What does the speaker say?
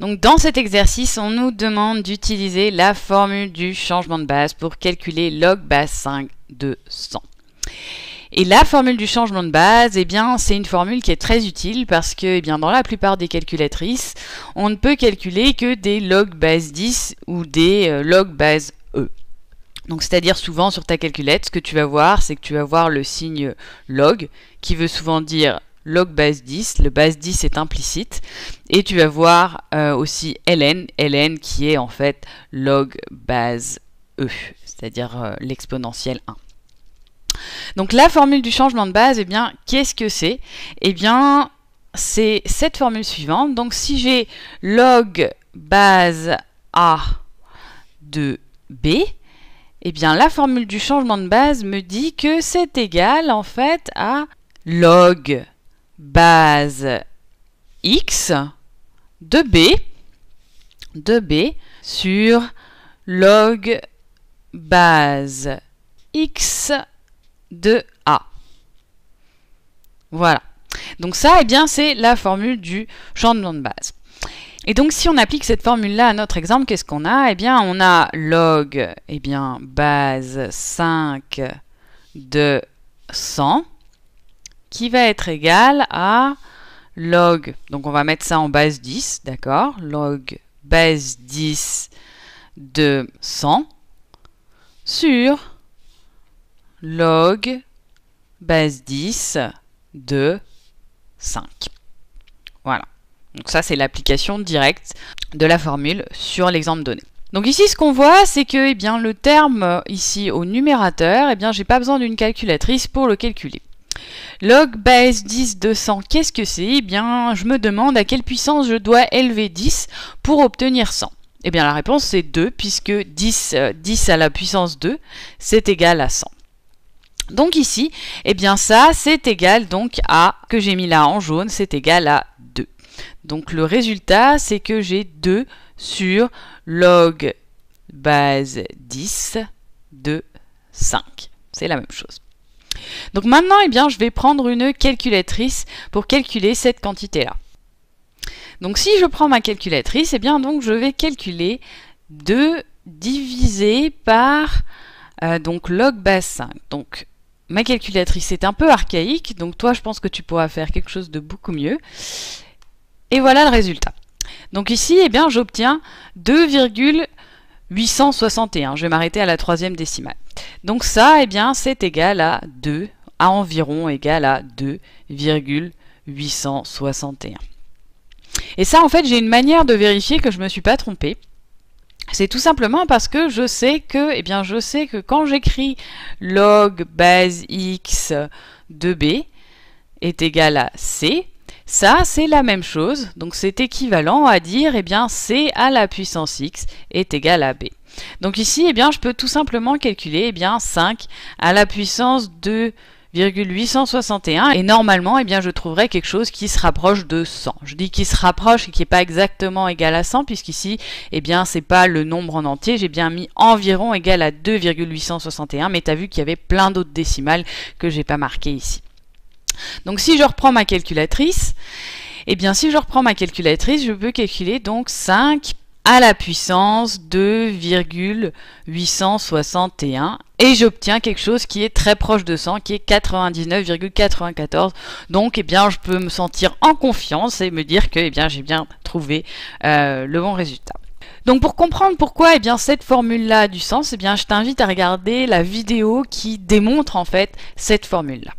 Donc dans cet exercice, on nous demande d'utiliser la formule du changement de base pour calculer log base 5 de 100. Et la formule du changement de base, eh bien, c'est une formule qui est très utile parce que eh bien, dans la plupart des calculatrices, on ne peut calculer que des log base 10 ou des euh, log base E. Donc c'est-à-dire souvent sur ta calculette, ce que tu vas voir, c'est que tu vas voir le signe log qui veut souvent dire log base 10. Le base 10 est implicite. Et tu vas voir euh, aussi ln, ln qui est en fait log base e, c'est-à-dire euh, l'exponentielle 1. Donc la formule du changement de base, eh bien, qu'est-ce que c'est Eh bien, c'est cette formule suivante. Donc si j'ai log base A de B, et eh bien la formule du changement de base me dit que c'est égal en fait à log base x de b de b sur log base x de a. Voilà. Donc ça, et eh bien, c'est la formule du changement de base. Et donc, si on applique cette formule-là à notre exemple, qu'est-ce qu'on a et eh bien, on a log, et eh bien, base 5 de 100 qui va être égal à log, donc on va mettre ça en base 10, d'accord Log base 10 de 100 sur log base 10 de 5. Voilà. Donc ça, c'est l'application directe de la formule sur l'exemple donné. Donc ici, ce qu'on voit, c'est que eh bien, le terme ici au numérateur, eh bien, j'ai pas besoin d'une calculatrice pour le calculer. Log base 10 de 100, qu'est-ce que c'est Eh bien, je me demande à quelle puissance je dois élever 10 pour obtenir 100. Eh bien, la réponse c'est 2, puisque 10, 10 euh, à la puissance 2, c'est égal à 100. Donc ici, eh bien ça, c'est égal donc à, que j'ai mis là en jaune, c'est égal à 2. Donc le résultat, c'est que j'ai 2 sur log base 10 de 5. C'est la même chose. Donc maintenant, eh bien, je vais prendre une calculatrice pour calculer cette quantité-là. Donc si je prends ma calculatrice, eh bien donc je vais calculer 2 divisé par euh, donc log base 5. Donc ma calculatrice est un peu archaïque, donc toi je pense que tu pourras faire quelque chose de beaucoup mieux. Et voilà le résultat. Donc ici, eh bien, j'obtiens 2,861. Je vais m'arrêter à la troisième décimale. Donc ça, eh bien, c'est égal à 2 à environ égal à 2,861. Et ça, en fait, j'ai une manière de vérifier que je ne me suis pas trompée. C'est tout simplement parce que je sais que, eh bien, je sais que quand j'écris log base x de b est égal à c, ça c'est la même chose, donc c'est équivalent à dire eh bien, c à la puissance x est égal à b. Donc ici, eh bien, je peux tout simplement calculer eh bien, 5 à la puissance de 861 et normalement eh bien, je trouverai quelque chose qui se rapproche de 100. Je dis qui se rapproche et qui n'est pas exactement égal à 100 puisqu'ici eh bien c'est pas le nombre en entier, j'ai bien mis environ égal à 2,861 mais tu as vu qu'il y avait plein d'autres décimales que je n'ai pas marquées ici. Donc si je reprends ma calculatrice, eh bien si je reprends ma calculatrice, je peux calculer donc 5 à la puissance 2,861 et j'obtiens quelque chose qui est très proche de 100 qui est 99,94 donc eh bien je peux me sentir en confiance et me dire que eh bien j'ai bien trouvé euh, le bon résultat. Donc pour comprendre pourquoi eh bien, cette formule-là a du sens, eh bien, je t'invite à regarder la vidéo qui démontre en fait cette formule-là.